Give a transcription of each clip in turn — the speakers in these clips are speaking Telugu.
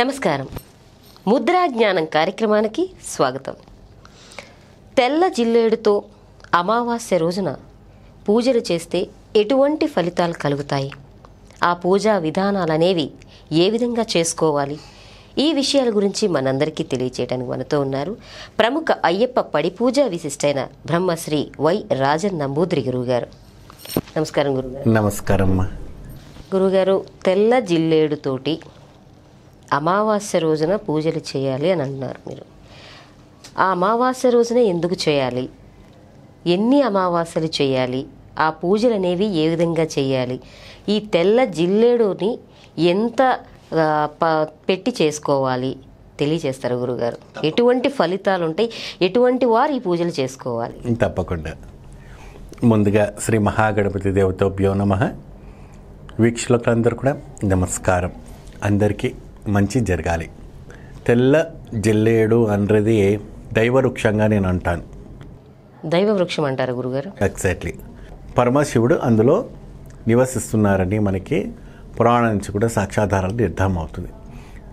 నమస్కారం ముద్రా జ్ఞానం కార్యక్రమానికి స్వాగతం తెల్ల జిల్లేడుతో అమావాస్య రోజున పూజలు చేస్తే ఎటువంటి ఫలితాలు కలుగుతాయి ఆ పూజా విధానాలనేవి ఏ విధంగా చేసుకోవాలి ఈ విషయాల గురించి మనందరికీ తెలియచేయడానికి మనతో ఉన్నారు ప్రముఖ అయ్యప్ప పడి పూజ విశిష్టైన బ్రహ్మశ్రీ వై రాజన్ నంబూద్రి గురువుగారు నమస్కారం గురుగారు నమస్కారం గురుగారు తెల్ల జిల్లేడుతోటి అమావాస్య రోజున పూజలు చేయాలి అని అంటున్నారు మీరు ఆ అమావాస్య రోజున ఎందుకు చేయాలి ఎన్ని అమావాస్యలు చేయాలి ఆ పూజలు అనేవి ఏ విధంగా చేయాలి ఈ తెల్ల జిల్లేడుని ఎంత పెట్టి చేసుకోవాలి తెలియజేస్తారు గురుగారు ఎటువంటి ఫలితాలు ఉంటాయి ఎటువంటి వారు ఈ పూజలు చేసుకోవాలి తప్పకుండా ముందుగా శ్రీ మహాగణపతి దేవతోభ్యో నమ వీక్షకులందరూ కూడా నమస్కారం అందరికీ మంచి జరగాలి తెల్ల జిల్లేడు అన్నది దైవవృక్షంగా నేను అంటాను దైవవృక్షం అంటారు గురుగారు ఎగ్జాక్ట్లీ పరమశివుడు అందులో నివసిస్తున్నారని మనకి పురాణం నుంచి కూడా సాక్షాధారాలు నిర్ధారం అవుతుంది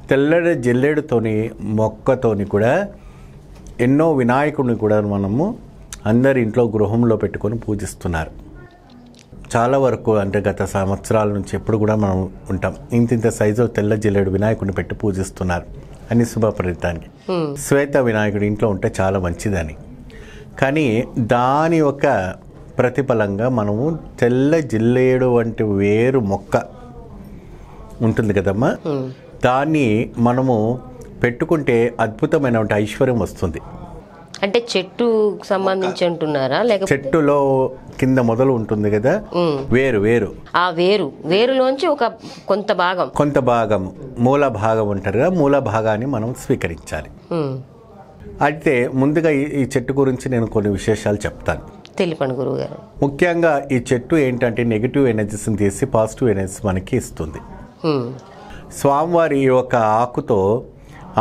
తెల్లడి జల్లెడుతోని మొక్కతోని కూడా ఎన్నో వినాయకుడిని కూడా మనము అందరి ఇంట్లో గృహంలో పెట్టుకొని పూజిస్తున్నారు చాలా వరకు అంటే గత సంవత్సరాల నుంచి ఎప్పుడు కూడా మనం ఉంటాం ఇంత ఇంత సైజు తెల్ల జిల్లేడు వినాయకుడిని పెట్టి పూజిస్తున్నారు అని శుభప్రదానికి శ్వేత వినాయకుడు ఇంట్లో ఉంటే చాలా మంచిదని కానీ దాని యొక్క ప్రతిఫలంగా మనము తెల్ల జిల్లేడు వంటి వేరు మొక్క ఉంటుంది కదమ్మా దాన్ని మనము పెట్టుకుంటే అద్భుతమైన ఐశ్వర్యం వస్తుంది అంటే చెట్టు సంబంధించి అంటున్నారా లేక చెట్టులో కింద మొదలు ఉంటుంది కదా వేరు వేరు ఆ వేరు వేరులోంచి ఒక కొంత భాగం కొంత భాగం మూల భాగం ఉంటారు కదా మూల భాగాన్ని మనం స్వీకరించాలి అయితే ముందుగా ఈ చెట్టు గురించి నేను కొన్ని విశేషాలు చెప్తాను తెలిపండి గురువు గారు ముఖ్యంగా ఈ చెట్టు ఏంటంటే నెగిటివ్ ఎనర్జీస్ని తీసి పాజిటివ్ ఎనర్జీస్ మనకి ఇస్తుంది స్వామివారి యొక్క ఆకుతో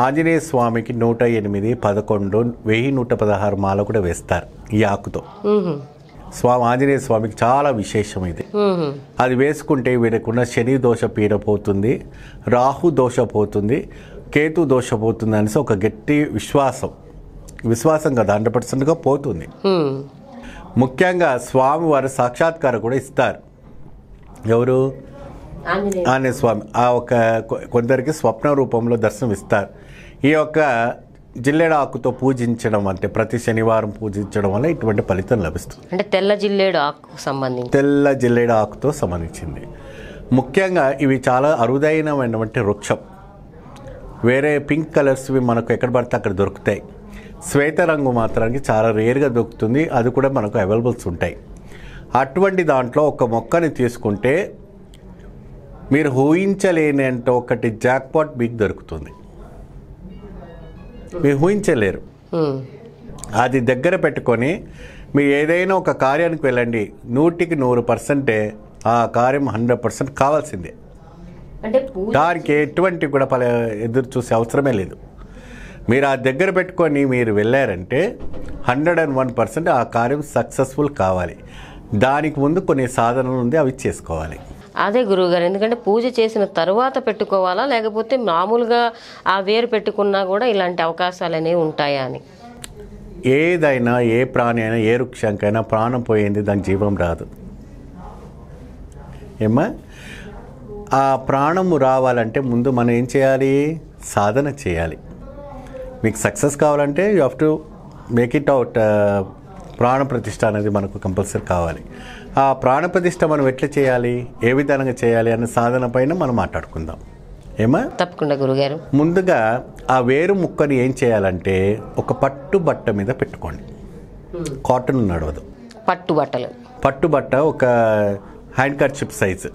ఆంజనేయ స్వామికి నూట ఎనిమిది పదకొండు వెయ్యి నూట పదహారు మాల కూడా వేస్తారు ఈ ఆకుతో స్వామి ఆంజనేయ స్వామికి చాలా విశేషం ఇది అది వేసుకుంటే వీడకున్న శని దోష పీడ పోతుంది రాహు దోష పోతుంది కేతు దోష పోతుంది అనేసి ఒక గట్టి విశ్వాసం విశ్వాసం కదా హండ్రెడ్ పర్సెంట్గా పోతుంది ముఖ్యంగా స్వామివారు సాక్షాత్కారం కూడా ఇస్తారు ఎవరు ఆంజనేయ స్వామి ఆ ఒక కొందరికి స్వప్న రూపంలో దర్శనం ఇస్తారు ఈ యొక్క జిల్లేడు ఆకుతో పూజించడం అంటే ప్రతి శనివారం పూజించడం వల్ల ఇటువంటి ఫలితం లభిస్తుంది అంటే తెల్ల జిల్లేడు ఆకు సంబంధించి తెల్ల జిల్లేడు ఆకుతో సంబంధించింది ముఖ్యంగా ఇవి చాలా అరుదైనమైనటువంటి వృక్షం వేరే పింక్ కలర్స్వి మనకు ఎక్కడ పడితే అక్కడ దొరుకుతాయి శ్వేత రంగు మాత్రానికి చాలా రేర్గా దొరుకుతుంది అది కూడా మనకు అవైలబుల్స్ ఉంటాయి అటువంటి దాంట్లో ఒక మొక్కని తీసుకుంటే మీరు అంటే ఒకటి జాక్పాట్ మీకు దొరుకుతుంది మీరు ఊహించలేరు hmm. అది దగ్గర పెట్టుకొని మీ ఏదైనా ఒక కార్యానికి వెళ్ళండి నూటికి నూరు పర్సెంటే ఆ కార్యం హండ్రెడ్ పర్సెంట్ కావాల్సిందే దానికి ఎటువంటి కూడా పల ఎదురు చూసే అవసరమే లేదు మీరు ఆ దగ్గర పెట్టుకొని మీరు వెళ్ళారంటే హండ్రెడ్ అండ్ వన్ పర్సెంట్ ఆ కార్యం సక్సెస్ఫుల్ కావాలి దానికి ముందు కొన్ని సాధనలు ఉంది అవి చేసుకోవాలి అదే గురువుగారు ఎందుకంటే పూజ చేసిన తర్వాత పెట్టుకోవాలా లేకపోతే మామూలుగా ఆ వేరు పెట్టుకున్నా కూడా ఇలాంటి అవకాశాలు అనేవి ఉంటాయా అని ఏదైనా ఏ ప్రాణి అయినా ఏ వృక్షానికైనా ప్రాణం పోయింది దానికి జీవం రాదు ఏమ్మా ఆ ప్రాణము రావాలంటే ముందు మనం ఏం చేయాలి సాధన చేయాలి మీకు సక్సెస్ కావాలంటే you have to make it out ప్రాణప్రతిష్ఠ అనేది మనకు కంపల్సరీ కావాలి ఆ ప్రాణప్రతిష్ఠ మనం ఎట్లా చేయాలి ఏ విధంగా చేయాలి అనే సాధన పైన మనం మాట్లాడుకుందాం ఏమా తప్పకుండా గురుగారు ముందుగా ఆ వేరు ముక్కని ఏం చేయాలంటే ఒక పట్టు బట్ట మీద పెట్టుకోండి కాటన్ నడవదు పట్టు బట్టలు పట్టు బట్ట ఒక హ్యాండ్ కర్చిప్ సైజు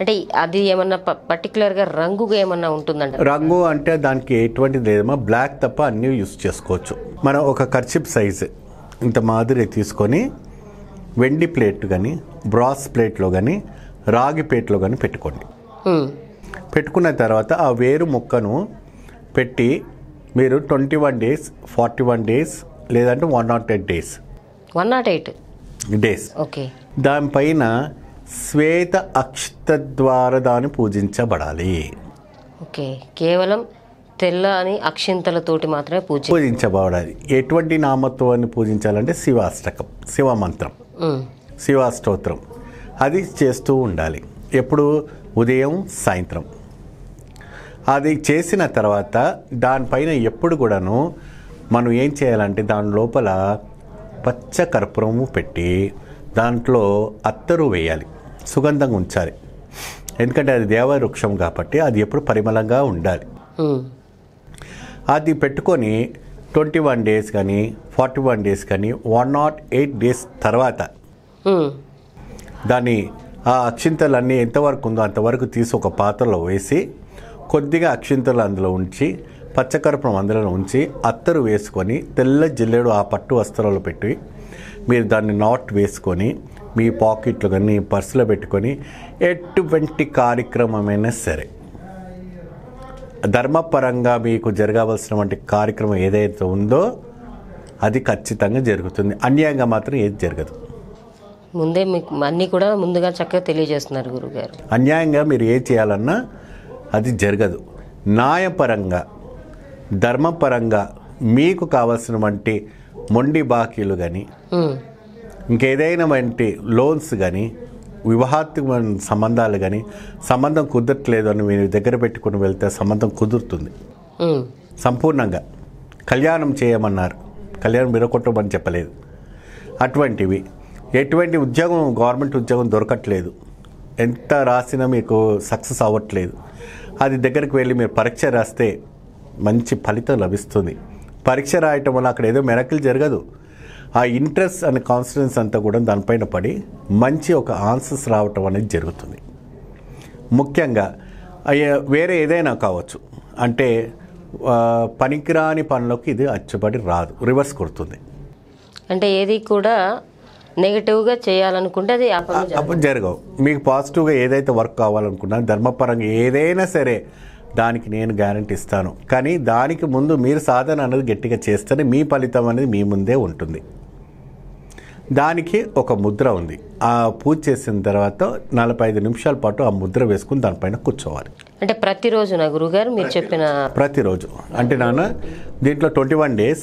అంటే అది ఏమన్నా పర్టికులర్గా రంగు ఏమన్నా ఉంటుందంట రంగు అంటే దానికి ఎటువంటిది లేదమ్మా బ్లాక్ తప్ప అన్నీ యూస్ చేసుకోవచ్చు మనం ఒక కర్చిప్ సైజు ఇంత మాదిరి తీసుకొని వెండి ప్లేట్ కానీ బ్రాస్ ప్లేట్లో కానీ రాగి ప్లేట్లో కానీ పెట్టుకోండి పెట్టుకున్న తర్వాత ఆ వేరు ముక్కను పెట్టి మీరు twenty one days forty one days లేదంటే one nought eight days one nought eight days okay దానిపైన శ్వేత అక్షత ద్వారా దాన్ని పూజించబడాలి ఓకే కేవలం తెల్ల అని అక్షింతలతోటి మాత్రమే పూజ పూజించబడాలి ఎటువంటి నామత్వాన్ని పూజించాలంటే శివాష్టకం శివమంత్రం శివాష్టోత్రం అది చేస్తూ ఉండాలి ఎప్పుడు ఉదయం సాయంత్రం అది చేసిన తర్వాత దానిపైన ఎప్పుడు కూడాను మనం ఏం చేయాలంటే దాని లోపల పచ్చ కర్పూరము పెట్టి దాంట్లో అత్తరు వేయాలి సుగంధంగా ఉంచాలి ఎందుకంటే అది దేవవృక్షం కాబట్టి అది ఎప్పుడు పరిమళంగా ఉండాలి అది పెట్టుకొని ట్వంటీ వన్ డేస్ కానీ ఫార్టీ వన్ డేస్ కానీ వన్ నాట్ ఎయిట్ డేస్ తర్వాత దాన్ని ఆ అక్షింతలన్నీ ఎంతవరకు ఉందో అంతవరకు తీసి ఒక పాత్రలో వేసి కొద్దిగా అక్షింతలు అందులో ఉంచి పచ్చకరపం అందులో ఉంచి అత్తరు వేసుకొని తెల్ల జిల్లెడు ఆ పట్టు వస్త్రాలు పెట్టి మీరు దాన్ని నాట్ వేసుకొని మీ పాకెట్లు కానీ పర్సులో పెట్టుకొని ఎటువంటి కార్యక్రమమైనా సరే ధర్మపరంగా మీకు జరగవలసినటువంటి కార్యక్రమం ఏదైతే ఉందో అది ఖచ్చితంగా జరుగుతుంది అన్యాయంగా మాత్రం ఏది జరగదు ముందే మీకు అన్నీ కూడా ముందుగా చక్కగా తెలియజేస్తున్నారు గురుగారు అన్యాయంగా మీరు ఏ చేయాలన్నా అది జరగదు న్యాయపరంగా ధర్మపరంగా మీకు కావలసినటువంటి మొండి బాకీలు కానీ ఇంకేదైనా వంటి లోన్స్ కానీ వివాహాత్మక సంబంధాలు కానీ సంబంధం కుదరట్లేదు అని మీరు దగ్గర పెట్టుకుని వెళ్తే సంబంధం కుదురుతుంది సంపూర్ణంగా కళ్యాణం చేయమన్నారు కళ్యాణం విరగొట్టమని చెప్పలేదు అటువంటివి ఎటువంటి ఉద్యోగం గవర్నమెంట్ ఉద్యోగం దొరకట్లేదు ఎంత రాసినా మీకు సక్సెస్ అవ్వట్లేదు అది దగ్గరికి వెళ్ళి మీరు పరీక్ష రాస్తే మంచి ఫలితం లభిస్తుంది పరీక్ష రాయటం వల్ల అక్కడ ఏదో మెరకలు జరగదు ఆ ఇంట్రెస్ట్ అండ్ కాన్ఫిడెన్స్ అంతా కూడా దానిపైన పడి మంచి ఒక ఆన్సర్స్ రావటం అనేది జరుగుతుంది ముఖ్యంగా వేరే ఏదైనా కావచ్చు అంటే పనికిరాని పనులకు ఇది అచ్చబడి రాదు రివర్స్ కొడుతుంది అంటే ఏది కూడా నెగిటివ్గా చేయాలనుకుంటే అది అప్పుడు జరగవు మీకు పాజిటివ్గా ఏదైతే వర్క్ కావాలనుకున్నా ధర్మపరంగా ఏదైనా సరే దానికి నేను గ్యారంటీ ఇస్తాను కానీ దానికి ముందు మీరు సాధన అనేది గట్టిగా చేస్తేనే మీ ఫలితం అనేది మీ ముందే ఉంటుంది దానికి ఒక ముద్ర ఉంది ఆ పూజ చేసిన తర్వాత నలభై ఐదు నిమిషాల పాటు ఆ ముద్ర వేసుకుని దానిపైన కూర్చోవాలి అంటే ప్రతిరోజు నా గురుగారు మీరు చెప్పిన ప్రతిరోజు అంటే నాన్న దీంట్లో twenty one days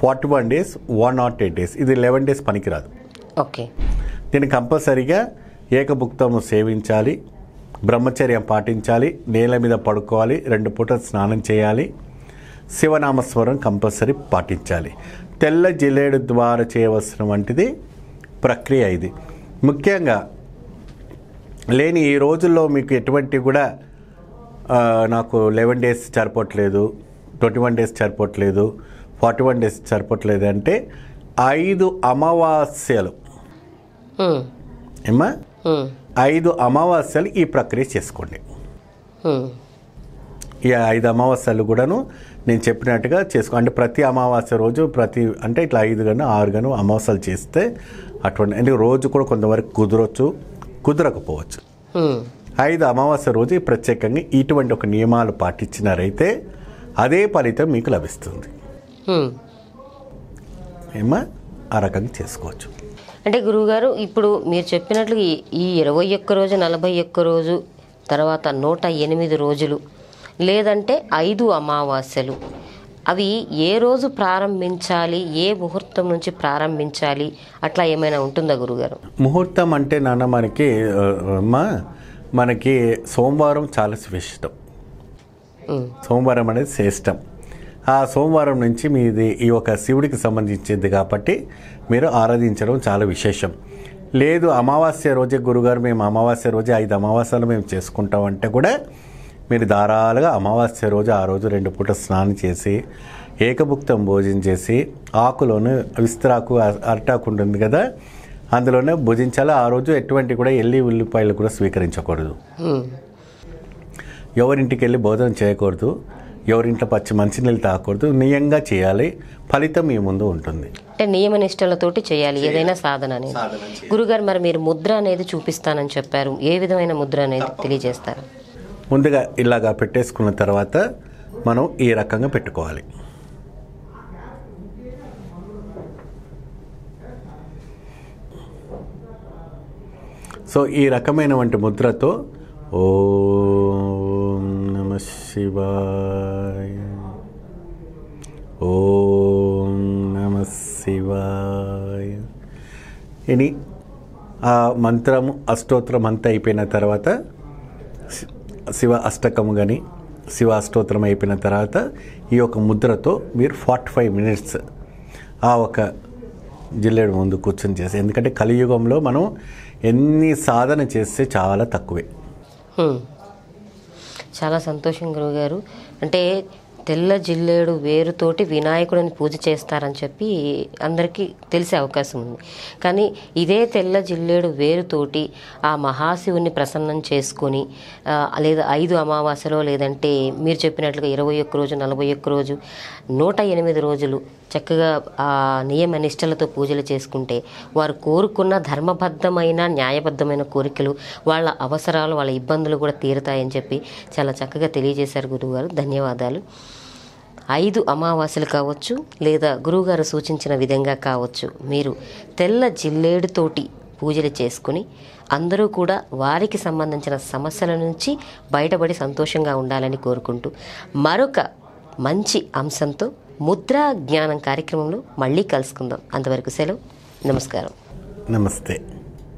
forty one days one nought eight days ఇది లెవెన్ డేస్ పనికిరాదు ఓకే దీన్ని కంపల్సరీగా ఏకభుక్తము సేవించాలి బ్రహ్మచర్యం పాటించాలి నేల మీద పడుకోవాలి రెండు పూట స్నానం చేయాలి శివనామస్వరం కంపల్సరీ పాటించాలి తెల్ల జిలేడు ద్వారా చేయవలసిన వంటిది ప్రక్రియ ఇది ముఖ్యంగా లేని ఈ రోజుల్లో మీకు ఎటువంటి కూడా నాకు లెవెన్ డేస్ సరిపోవట్లేదు ట్వంటీ వన్ డేస్ సరిపోవట్లేదు ఫార్టీ వన్ డేస్ సరిపోవట్లేదు అంటే ఐదు అమావాస్యలు ఏమా ఐదు అమావాస్యలు ఈ ప్రక్రియ చేసుకోండి ఈ ఐదు అమావాస్యలు కూడాను నేను చెప్పినట్టుగా చేసుకో అంటే ప్రతి అమావాస్య రోజు ప్రతి అంటే ఇట్లా ఐదు గను ఆరు గను అమావాస్యలు చేస్తే అటువంటి అంటే రోజు కూడా కొంతవరకు కుదరవచ్చు కుదరకపోవచ్చు hmm. ఐదు అమావాస్య రోజు ప్రత్యేకంగా ఇటువంటి ఒక నియమాలు పాటించినారైతే అదే ఫలితం మీకు లభిస్తుంది hmm. ఏమా ఆ రకంగా చేసుకోవచ్చు అంటే గురువుగారు ఇప్పుడు మీరు చెప్పినట్లు ఈ ఇరవై ఒక్క రోజు నలభై ఒక్క రోజు తర్వాత నూట ఎనిమిది రోజులు లేదంటే ఐదు అమావాస్యలు అవి ఏ రోజు ప్రారంభించాలి ఏ ముహూర్తం నుంచి ప్రారంభించాలి అట్లా ఏమైనా ఉంటుందా గురుగారు ముహూర్తం అంటే నాన్న మనకి మనకి సోమవారం చాలా శ్రేష్టం సోమవారం అనేది శ్రేష్టం ఆ సోమవారం నుంచి మీది ఈ యొక్క శివుడికి సంబంధించింది కాబట్టి మీరు ఆరాధించడం చాలా విశేషం లేదు అమావాస్య రోజే గురుగారు మేము అమావాస్య రోజే ఐదు అమావాస్యలు మేము చేసుకుంటామంటే కూడా మీరు ధారాళంగా అమావాస్య రోజు ఆ రోజు రెండు పూట స్నానం చేసి ఏకభుక్తం భోజనం చేసి ఆకులోనే విస్తరాకు అరటాకు ఉంటుంది కదా అందులోనే భుజించాలి ఆ రోజు ఎటువంటి కూడా ఎల్లి ఉల్లిపాయలు కూడా స్వీకరించకూడదు ఎవరింటికి వెళ్ళి భోజనం చేయకూడదు ఎవరింట్లో పచ్చి మంచినీళ్ళు తాగకూడదు నియంగా చేయాలి ఫలితం మీ ముందు ఉంటుంది అంటే నియమ నిష్టలతోటి చేయాలి ఏదైనా సాధన అనేది గురుగారు మరి మీరు ముద్ర అనేది చూపిస్తానని చెప్పారు ఏ విధమైన ముద్ర అనేది తెలియజేస్తారు ముందుగా ఇలాగా పెట్టేసుకున్న తర్వాత మనం ఈ రకంగా పెట్టుకోవాలి సో ఈ రకమైన వంటి ముద్రతో ఓ నమ శివాయ ఓం నమ శివాయ ఇని ఆ మంత్రము అష్టోత్రం అంతా అయిపోయిన తర్వాత శివ అష్టకము కానీ శివ అష్టోత్తరం అయిపోయిన తర్వాత ఈ యొక్క ముద్రతో మీరు ఫార్టీ ఫైవ్ మినిట్స్ ఆ ఒక జిల్లేడు ముందు కూర్చొని చేసి ఎందుకంటే కలియుగంలో మనం ఎన్ని సాధన చేస్తే చాలా తక్కువే చాలా సంతోషం గురువు గారు అంటే తెల్ల జిల్లేడు వేరుతోటి వినాయకుడిని పూజ చేస్తారని చెప్పి అందరికీ తెలిసే అవకాశం ఉంది కానీ ఇదే తెల్ల జిల్లేడు వేరుతోటి ఆ మహాశివుని ప్రసన్నం చేసుకొని లేదా ఐదు అమావాస్యలో లేదంటే మీరు చెప్పినట్లుగా ఇరవై ఒక్క రోజు నలభై ఒక్క రోజు నూట ఎనిమిది రోజులు చక్కగా ఆ నియమ నిష్టలతో పూజలు చేసుకుంటే వారు కోరుకున్న ధర్మబద్ధమైన న్యాయబద్ధమైన కోరికలు వాళ్ళ అవసరాలు వాళ్ళ ఇబ్బందులు కూడా తీరుతాయని చెప్పి చాలా చక్కగా తెలియజేశారు గురువుగారు ధన్యవాదాలు ఐదు అమావాస్యలు కావచ్చు లేదా గురువుగారు సూచించిన విధంగా కావచ్చు మీరు తెల్ల జిల్లేడుతోటి పూజలు చేసుకుని అందరూ కూడా వారికి సంబంధించిన సమస్యల నుంచి బయటపడి సంతోషంగా ఉండాలని కోరుకుంటూ మరొక మంచి అంశంతో ముద్రా జ్ఞానం కార్యక్రమంలో మళ్ళీ కలుసుకుందాం అంతవరకు సెలవు నమస్కారం నమస్తే